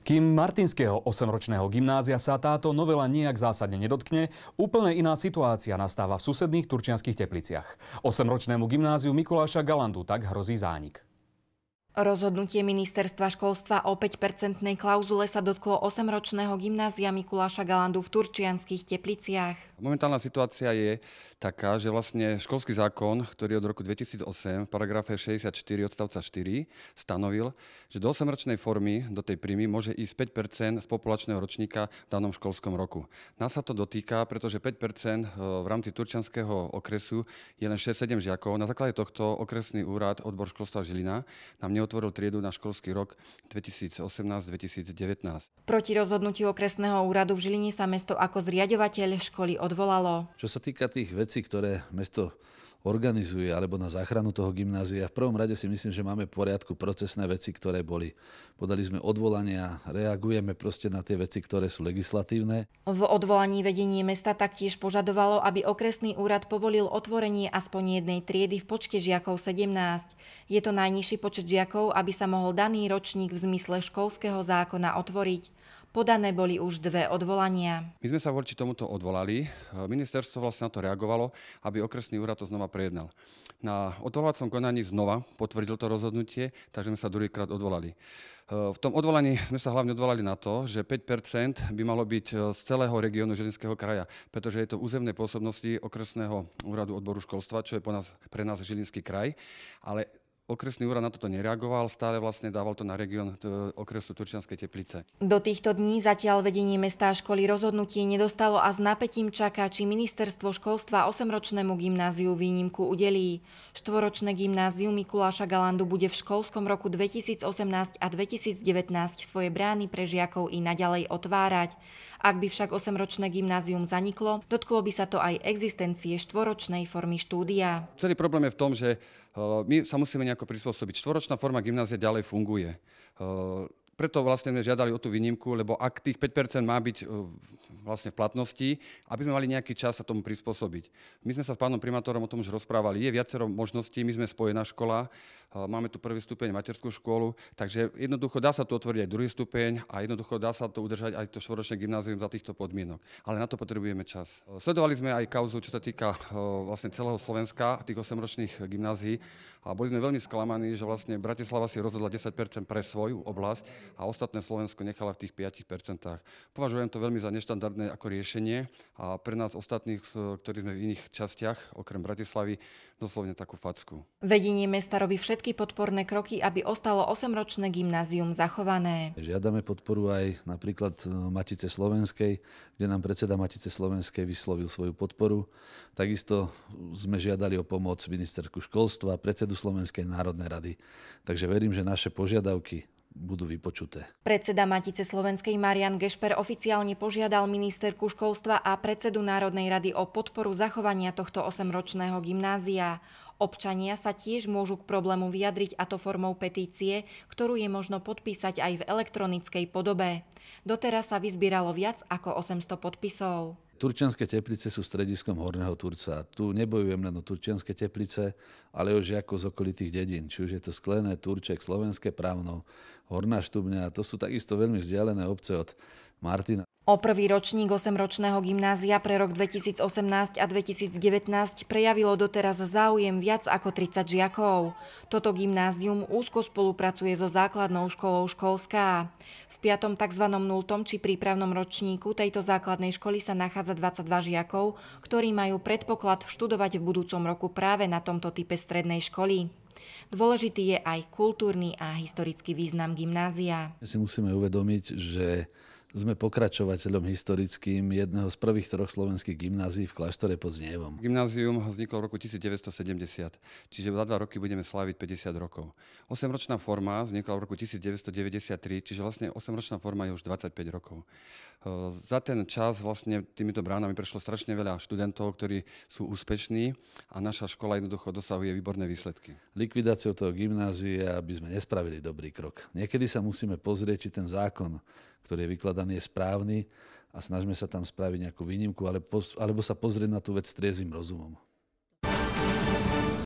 Kým Martinského 8-ročného gymnázia sa táto novela nejak zásadne nedotkne, úplne iná situácia nastáva v susedných turčianských tepliciach. 8-ročnému gymnáziu Mikuláša Galandu tak hrozí zánik. Rozhodnutie ministerstva školstva o 5-percentnej klauzule sa dotklo 8-ročného gymnázia Mikuláša Galandu v Turčianských tepliciach. Momentálna situácia je taká, že vlastne školský zákon, ktorý od roku 2008 v paragrafe 64 odstavca 4 stanovil, že do 8-ročnej formy do tej príjmy môže ísť 5 z populačného ročníka v danom školskom roku. Nás sa to dotýka, pretože 5 e, v rámci turčianského okresu je len 6-7 žiakov. Na základe tohto okresný úrad odbor školstva Žilina nám neotvoril triedu na školský rok 2018-2019. Proti rozhodnutiu okresného úradu v Žiline sa mesto ako zriadovateľ školy odvolalo. Čo sa týka tých vecí, ktoré mesto organizuje alebo na záchranu toho gymnázia. V prvom rade si myslím, že máme v poriadku procesné veci, ktoré boli. Podali sme odvolania, reagujeme proste na tie veci, ktoré sú legislatívne. V odvolaní vedenie mesta taktiež požadovalo, aby okresný úrad povolil otvorenie aspoň jednej triedy v počte žiakov 17. Je to najnižší počet žiakov, aby sa mohol daný ročník v zmysle školského zákona otvoriť. Podané boli už dve odvolania. My sme sa voči tomuto odvolali. Ministerstvo vlastne na to reagovalo, aby okresný úrad to znova prejednal. Na odvolacom konaní znova potvrdil to rozhodnutie, takže sme sa druhýkrát odvolali. V tom odvolaní sme sa hlavne odvolali na to, že 5 by malo byť z celého regiónu Žilinského kraja, pretože je to územné pôsobnosti okresného úradu odboru školstva, čo je pre nás Žilinský kraj, ale okresný úrad na toto nereagoval, stále vlastne dával to na region e, okresu Turčianskej teplice. Do týchto dní zatiaľ vedenie mesta a školy rozhodnutie nedostalo a s napätím čaká, či ministerstvo školstva 8-ročnému gymnáziu výnimku udelí. Štvoročné gymnázium Mikuláša Galandu bude v školskom roku 2018 a 2019 svoje brány pre žiakov i naďalej otvárať. Ak by však 8-ročné gymnázium zaniklo, dotklo by sa to aj existencie štvoročnej formy štúdia. Celý problém je v tom, že e, my sa musíme nejak nejako prispôsobiť. Štvoročná forma gymnázia ďalej funguje. Preto vlastne sme žiadali o tú výnimku, lebo ak tých 5% má byť vlastne v platnosti, aby sme mali nejaký čas sa tomu prispôsobiť. My sme sa s pánom primátorom o tom už rozprávali. Je viacero možností, my sme spojená škola, eh, máme tu prvý stupeň materskú školu, takže jednoducho dá sa tu otvoriť aj druhý stupeň a jednoducho dá sa to udržať aj to štvoročné gymnázium za týchto podmienok. Ale na to potrebujeme čas. Eh, sledovali sme aj kauzu, čo sa týka eh, vlastne celého Slovenska, tých 8-ročných gymnázií a boli sme veľmi sklamaní, že vlastne Bratislava si rozhodla 10% pre svoju oblasť a ostatné Slovensko nechala v tých 5%. Považujem to veľmi za neštandardné žiadne ako riešenie a pre nás ostatných, ktorí sme v iných častiach, okrem Bratislavy, doslovne takú facku. Vedenie mesta robí všetky podporné kroky, aby ostalo 8-ročné gymnázium zachované. Žiadame podporu aj napríklad e, Matice Slovenskej, kde nám predseda Matice Slovenskej vyslovil svoju podporu. Takisto sme žiadali o pomoc ministerku školstva, predsedu Slovenskej národnej rady. Takže verím, že naše požiadavky budú vypočuté. Predseda Matice Slovenskej Marian Gešper oficiálne požiadal ministerku školstva a predsedu Národnej rady o podporu zachovania tohto 8-ročného gymnázia. Občania sa tiež môžu k problému vyjadriť a to formou petície, ktorú je možno podpísať aj v elektronickej podobe. Doteraz sa vyzbieralo viac ako 800 podpisov. Turčianske teplice sú strediskom Horného Turca. Tu nebojujem len o Turčianske teplice, ale už žiakov z okolitých dedín. Či už je to Sklené, Turček, Slovenské právno, Horná Štubňa. To sú takisto veľmi vzdialené obce od Martina O prvý ročník 8-ročného gymnázia pre rok 2018 a 2019 prejavilo doteraz záujem viac ako 30 žiakov. Toto gymnázium úzko spolupracuje so základnou školou Školská. V 5. tzv. 0. či prípravnom ročníku tejto základnej školy sa nachádza 22 žiakov, ktorí majú predpoklad študovať v budúcom roku práve na tomto type strednej školy. Dôležitý je aj kultúrny a historický význam gymnázia. Si musíme uvedomiť, že sme pokračovateľom historickým jedného z prvých troch slovenských gymnázií v kláštore pod Znievom. Gymnázium vzniklo v roku 1970, čiže za dva roky budeme sláviť 50 rokov. Osemročná ročná forma vznikla v roku 1993, čiže vlastne 8-ročná forma je už 25 rokov. Za ten čas vlastne týmito bránami prešlo strašne veľa študentov, ktorí sú úspešní a naša škola jednoducho dosahuje výborné výsledky. Likvidáciou toho gymnázia, aby sme nespravili dobrý krok. Niekedy sa musíme pozrieť, či ten zákon, ktorý je vykladaný, je správny a snažme sa tam spraviť nejakú výnimku, alebo sa pozrieť na tú vec triezvým rozumom.